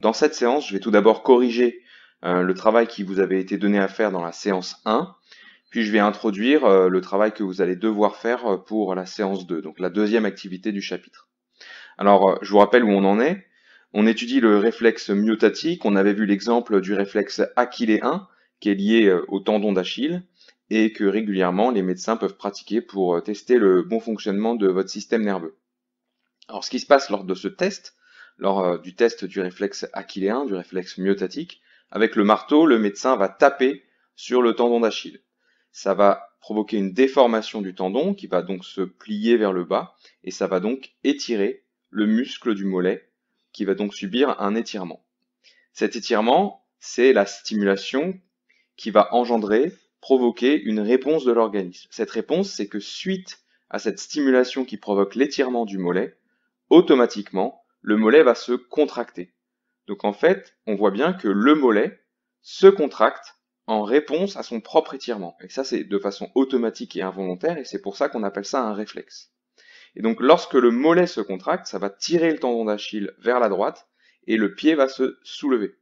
Dans cette séance, je vais tout d'abord corriger euh, le travail qui vous avait été donné à faire dans la séance 1, puis je vais introduire euh, le travail que vous allez devoir faire euh, pour la séance 2, donc la deuxième activité du chapitre. Alors, je vous rappelle où on en est. On étudie le réflexe myotatique, on avait vu l'exemple du réflexe achilléen, qui est lié au tendon d'Achille, et que régulièrement les médecins peuvent pratiquer pour tester le bon fonctionnement de votre système nerveux. Alors ce qui se passe lors de ce test, lors euh, du test du réflexe achilléen, du réflexe myotatique. Avec le marteau, le médecin va taper sur le tendon d'Achille. Ça va provoquer une déformation du tendon qui va donc se plier vers le bas et ça va donc étirer le muscle du mollet qui va donc subir un étirement. Cet étirement, c'est la stimulation qui va engendrer, provoquer une réponse de l'organisme. Cette réponse, c'est que suite à cette stimulation qui provoque l'étirement du mollet, automatiquement, le mollet va se contracter. Donc en fait, on voit bien que le mollet se contracte en réponse à son propre étirement. Et ça, c'est de façon automatique et involontaire, et c'est pour ça qu'on appelle ça un réflexe. Et donc lorsque le mollet se contracte, ça va tirer le tendon d'Achille vers la droite, et le pied va se soulever.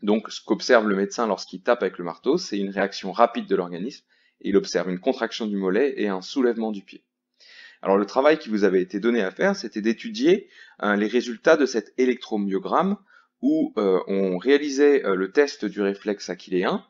Donc ce qu'observe le médecin lorsqu'il tape avec le marteau, c'est une réaction rapide de l'organisme, et il observe une contraction du mollet et un soulèvement du pied. Alors le travail qui vous avait été donné à faire, c'était d'étudier hein, les résultats de cet électromyogramme où euh, on réalisait euh, le test du réflexe achilléen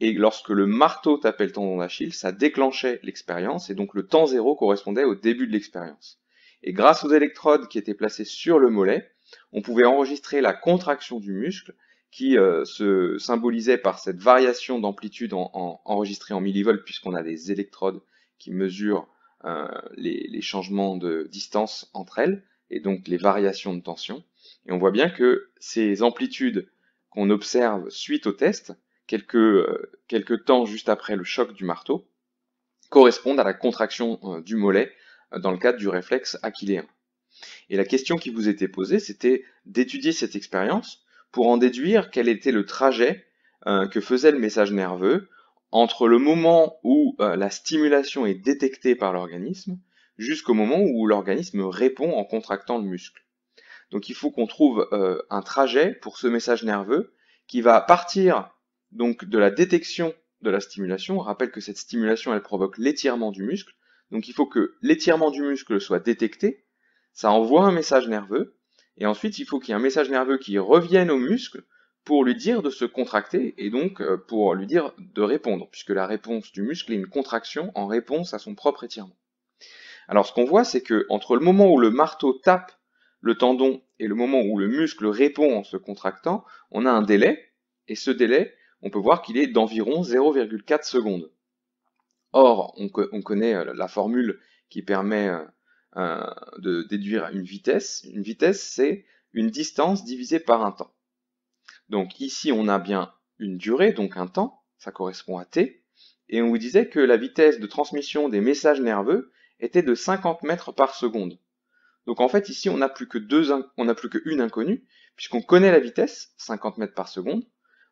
et lorsque le marteau tapait le tendon d'Achille, ça déclenchait l'expérience et donc le temps zéro correspondait au début de l'expérience. Et grâce aux électrodes qui étaient placées sur le mollet, on pouvait enregistrer la contraction du muscle qui euh, se symbolisait par cette variation d'amplitude en, enregistrée en millivolts puisqu'on a des électrodes qui mesurent euh, les, changements de distance entre elles et donc les variations de tension. Et on voit bien que ces amplitudes qu'on observe suite au test, quelques, euh, quelques temps juste après le choc du marteau, correspondent à la contraction euh, du mollet dans le cadre du réflexe achilléen. Et la question qui vous était posée, c'était d'étudier cette expérience pour en déduire quel était le trajet que faisait le message nerveux entre le moment où euh, la stimulation est détectée par l'organisme jusqu'au moment où l'organisme répond en contractant le muscle. Donc il faut qu'on trouve euh, un trajet pour ce message nerveux qui va partir donc de la détection de la stimulation. On rappelle que cette stimulation elle provoque l'étirement du muscle. Donc il faut que l'étirement du muscle soit détecté, ça envoie un message nerveux et ensuite il faut qu'il y ait un message nerveux qui revienne au muscle pour lui dire de se contracter et donc euh, pour lui dire de répondre, puisque la réponse du muscle est une contraction en réponse à son propre étirement. Alors ce qu'on voit, c'est que entre le moment où le marteau tape le tendon et le moment où le muscle répond en se contractant, on a un délai, et ce délai, on peut voir qu'il est d'environ 0,4 secondes. Or, on, connaît euh, la formule qui permet euh, de déduire une vitesse. Une vitesse, c'est une distance divisée par un temps. Donc ici, on a bien une durée, donc un temps, ça correspond à t, et on vous disait que la vitesse de transmission des messages nerveux était de 50 mètres par seconde. Donc en fait, ici, on n'a plus que deux, on n'a plus qu'une inconnue, puisqu'on connaît la vitesse, 50 mètres par seconde,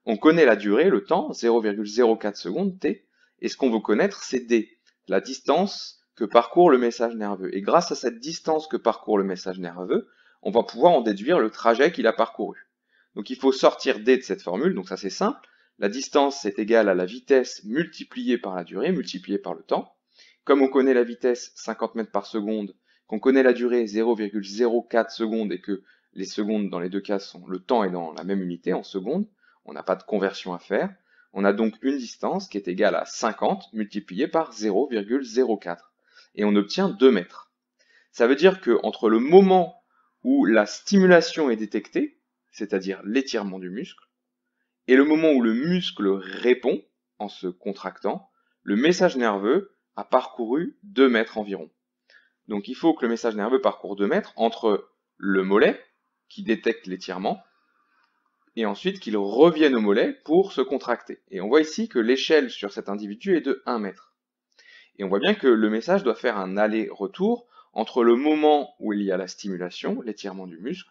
on connaît la durée, le temps, 0,04 secondes, t, et ce qu'on veut connaître, c'est d, la distance que parcourt le message nerveux. Et grâce à cette distance que parcourt le message nerveux, on va pouvoir en déduire le trajet qu'il a parcouru. Donc il faut sortir d de cette formule, donc ça c'est simple. La distance est égale à la vitesse multipliée par la durée, multipliée par le temps. Comme on connaît la vitesse 50 mètres par seconde, qu'on connaît la durée 0,04 secondes et que les secondes dans les deux cas sont le temps est dans la même unité en secondes, on n'a pas de conversion à faire. On a donc une distance qui est égale à 50 multipliée par 0,04 et on obtient 2 mètres. Ça veut dire que entre le moment où la stimulation est détectée c'est-à-dire l'étirement du muscle, et le moment où le muscle répond en se contractant, le message nerveux a parcouru 2 mètres environ. Donc il faut que le message nerveux parcourt 2 mètres entre le mollet, qui détecte l'étirement, et ensuite qu'il revienne au mollet pour se contracter. Et on voit ici que l'échelle sur cet individu est de 1 mètre. Et on voit bien que le message doit faire un aller-retour entre le moment où il y a la stimulation, l'étirement du muscle,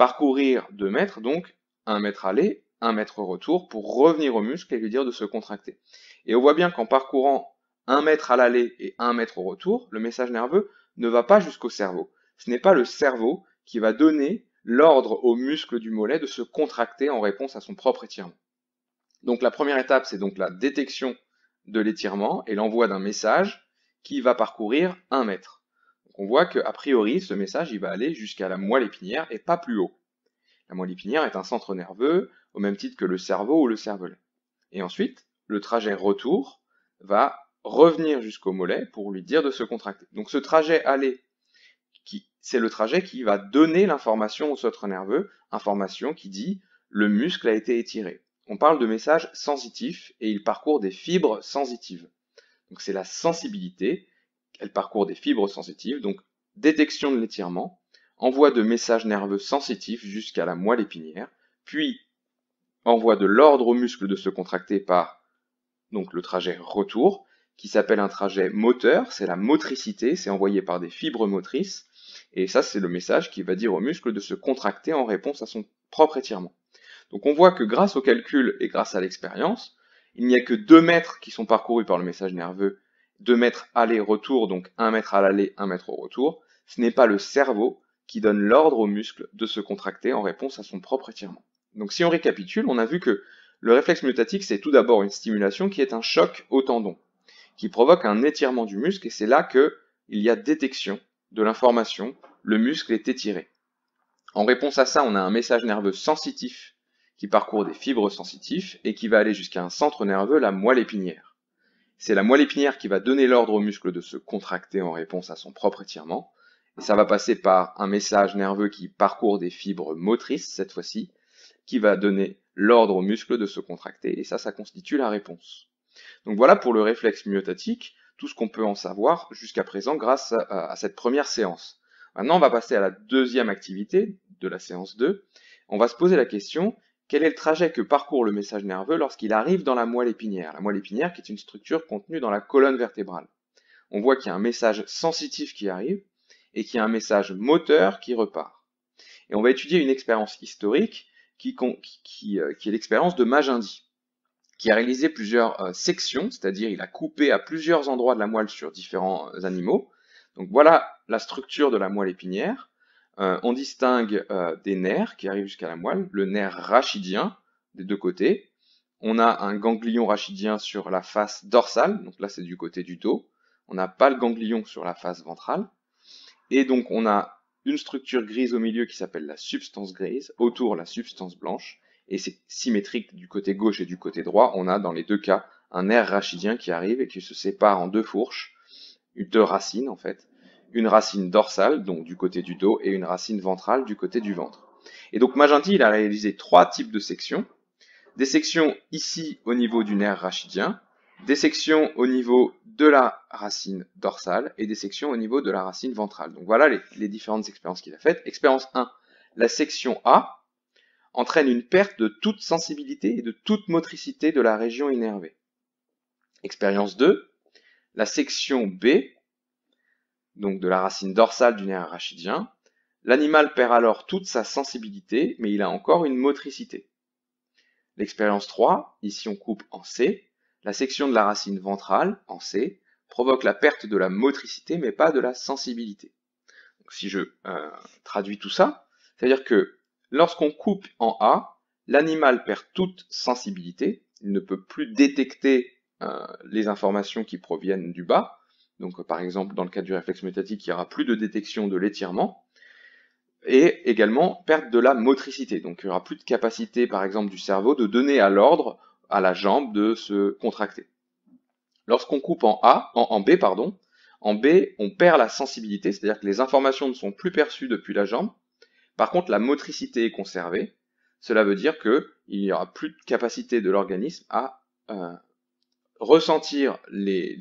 parcourir 2 mètres, donc 1 mètre aller, 1 mètre retour, pour revenir au muscle et lui dire de se contracter. Et on voit bien qu'en parcourant 1 mètre à l'aller et 1 mètre au retour, le message nerveux ne va pas jusqu'au cerveau. Ce n'est pas le cerveau qui va donner l'ordre au muscle du mollet de se contracter en réponse à son propre étirement. Donc la première étape, c'est donc la détection de l'étirement et l'envoi d'un message qui va parcourir 1 mètre on voit qu'a priori, ce message, il va aller jusqu'à la moelle épinière et pas plus haut. La moelle épinière est un centre nerveux, au même titre que le cerveau ou le cervelet. Et ensuite, le trajet retour va revenir jusqu'au mollet pour lui dire de se contracter. Donc ce trajet aller, c'est le trajet qui va donner l'information au centre nerveux, information qui dit le muscle a été étiré. On parle de message sensitif et il parcourt des fibres sensitives. Donc c'est la sensibilité elle parcourt des fibres sensitives, donc détection de l'étirement, envoie de messages nerveux sensitifs jusqu'à la moelle épinière, puis envoie de l'ordre au muscle de se contracter par donc le trajet retour, qui s'appelle un trajet moteur, c'est la motricité, c'est envoyé par des fibres motrices, et ça c'est le message qui va dire au muscle de se contracter en réponse à son propre étirement. Donc on voit que grâce au calcul et grâce à l'expérience, il n'y a que deux mètres qui sont parcourus par le message nerveux 2 mètres aller-retour, donc 1 mètre à l'aller, 1 mètre au retour, ce n'est pas le cerveau qui donne l'ordre au muscle de se contracter en réponse à son propre étirement. Donc si on récapitule, on a vu que le réflexe mutatique c'est tout d'abord une stimulation qui est un choc au tendon, qui provoque un étirement du muscle, et c'est là que il y a détection de l'information, le muscle est étiré. En réponse à ça, on a un message nerveux sensitif qui parcourt des fibres sensitives et qui va aller jusqu'à un centre nerveux, la moelle épinière. C'est la moelle épinière qui va donner l'ordre au muscle de se contracter en réponse à son propre étirement. Et ça va passer par un message nerveux qui parcourt des fibres motrices, cette fois-ci, qui va donner l'ordre au muscle de se contracter. Et ça, ça constitue la réponse. Donc voilà pour le réflexe myotatique, tout ce qu'on peut en savoir jusqu'à présent grâce à, cette première séance. Maintenant, on va passer à la deuxième activité de la séance 2. On va se poser la question, quel est le trajet que parcourt le message nerveux lorsqu'il arrive dans la moelle épinière La moelle épinière qui est une structure contenue dans la colonne vertébrale. On voit qu'il y a un message sensitif qui arrive et qu'il y a un message moteur qui repart. Et on va étudier une expérience historique qui, euh, est l'expérience de Magendie, qui a réalisé plusieurs euh, sections, c'est-à-dire il a coupé à plusieurs endroits de la moelle sur différents euh, animaux. Donc voilà la structure de la moelle épinière. Euh, on distingue euh, des nerfs qui arrivent jusqu'à la moelle, le nerf rachidien des deux côtés. On a un ganglion rachidien sur la face dorsale, donc là c'est du côté du dos. On n'a pas le ganglion sur la face ventrale. Et donc on a une structure grise au milieu qui s'appelle la substance grise, autour la substance blanche. Et c'est symétrique du côté gauche et du côté droit. On a dans les deux cas un nerf rachidien qui arrive et qui se sépare en deux fourches, deux racines en fait, une racine dorsale, donc du côté du dos, et une racine ventrale du côté du ventre. Et donc Magenti, il a réalisé trois types de sections. Des sections ici au niveau du nerf rachidien, des sections au niveau de la racine dorsale et des sections au niveau de la racine ventrale. Donc voilà les, différentes expériences qu'il a faites. Expérience 1, la section A entraîne une perte de toute sensibilité et de toute motricité de la région énervée. Expérience 2, la section B donc de la racine dorsale du nerf rachidien. L'animal perd alors toute sa sensibilité, mais il a encore une motricité. L'expérience 3, ici on coupe en C, la section de la racine ventrale, en C, provoque la perte de la motricité, mais pas de la sensibilité. si je euh, traduis tout ça, c'est-à-dire que lorsqu'on coupe en A, l'animal perd toute sensibilité, il ne peut plus détecter euh, les informations qui proviennent du bas, donc euh, par exemple, dans le cas du réflexe métatique, il n'y aura plus de détection de l'étirement et également perte de la motricité. Donc il n'y aura plus de capacité par exemple du cerveau de donner à l'ordre à la jambe de se contracter. Lorsqu'on coupe en A, en, B pardon, en B, on perd la sensibilité, c'est-à-dire que les informations ne sont plus perçues depuis la jambe. Par contre, la motricité est conservée. Cela veut dire qu'il n'y aura plus de capacité de l'organisme à euh, ressentir les,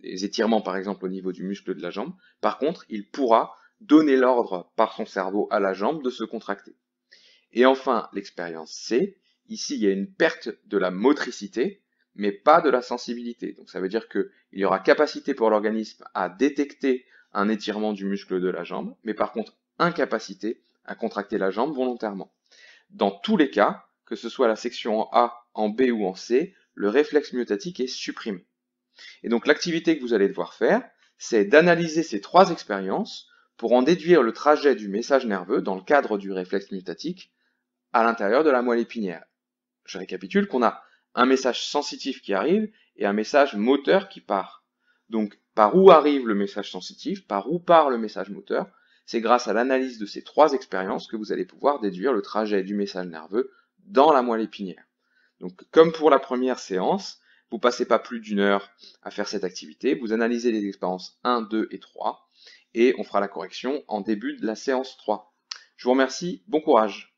des étirements par exemple au niveau du muscle de la jambe. Par contre, il pourra donner l'ordre par son cerveau à la jambe de se contracter. Et enfin, l'expérience C, ici il y a une perte de la motricité, mais pas de la sensibilité. Donc ça veut dire qu'il y aura capacité pour l'organisme à détecter un étirement du muscle de la jambe, mais par contre incapacité à contracter la jambe volontairement. Dans tous les cas, que ce soit la section en A, en B ou en C, le réflexe myotatique est supprimé. Et donc l'activité que vous allez devoir faire, c'est d'analyser ces trois expériences pour en déduire le trajet du message nerveux dans le cadre du réflexe mutatique à l'intérieur de la moelle épinière. Je récapitule qu'on a un message sensitif qui arrive et un message moteur qui part. Donc par où arrive le message sensitif, par où part le message moteur, c'est grâce à l'analyse de ces trois expériences que vous allez pouvoir déduire le trajet du message nerveux dans la moelle épinière. Donc comme pour la première séance, vous passez pas plus d'une heure à faire cette activité. Vous analysez les expériences 1, 2 et 3 et on fera la correction en début de la séance 3. Je vous remercie. Bon courage.